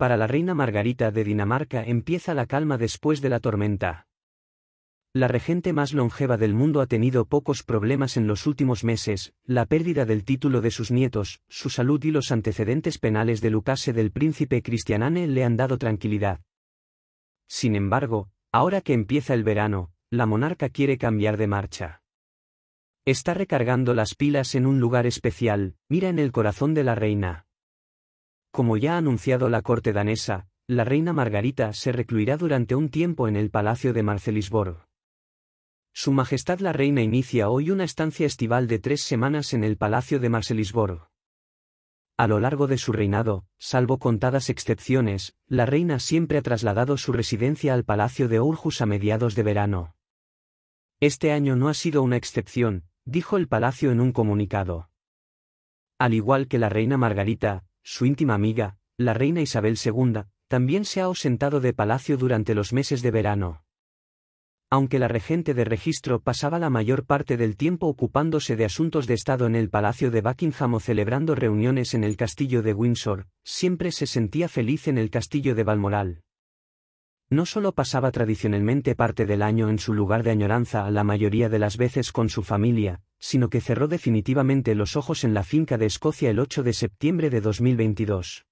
Para la reina Margarita de Dinamarca empieza la calma después de la tormenta. La regente más longeva del mundo ha tenido pocos problemas en los últimos meses, la pérdida del título de sus nietos, su salud y los antecedentes penales de Lucase del príncipe Cristianane le han dado tranquilidad. Sin embargo, ahora que empieza el verano, la monarca quiere cambiar de marcha. Está recargando las pilas en un lugar especial, mira en el corazón de la reina. Como ya ha anunciado la corte danesa, la reina Margarita se recluirá durante un tiempo en el palacio de Marcelisboro. Su Majestad la Reina inicia hoy una estancia estival de tres semanas en el palacio de Marcelisboro. A lo largo de su reinado, salvo contadas excepciones, la reina siempre ha trasladado su residencia al palacio de Urjus a mediados de verano. Este año no ha sido una excepción, dijo el palacio en un comunicado. Al igual que la reina Margarita, su íntima amiga, la reina Isabel II, también se ha ausentado de palacio durante los meses de verano. Aunque la regente de registro pasaba la mayor parte del tiempo ocupándose de asuntos de Estado en el Palacio de Buckingham o celebrando reuniones en el Castillo de Windsor, siempre se sentía feliz en el Castillo de Balmoral no solo pasaba tradicionalmente parte del año en su lugar de añoranza la mayoría de las veces con su familia, sino que cerró definitivamente los ojos en la finca de Escocia el 8 de septiembre de 2022.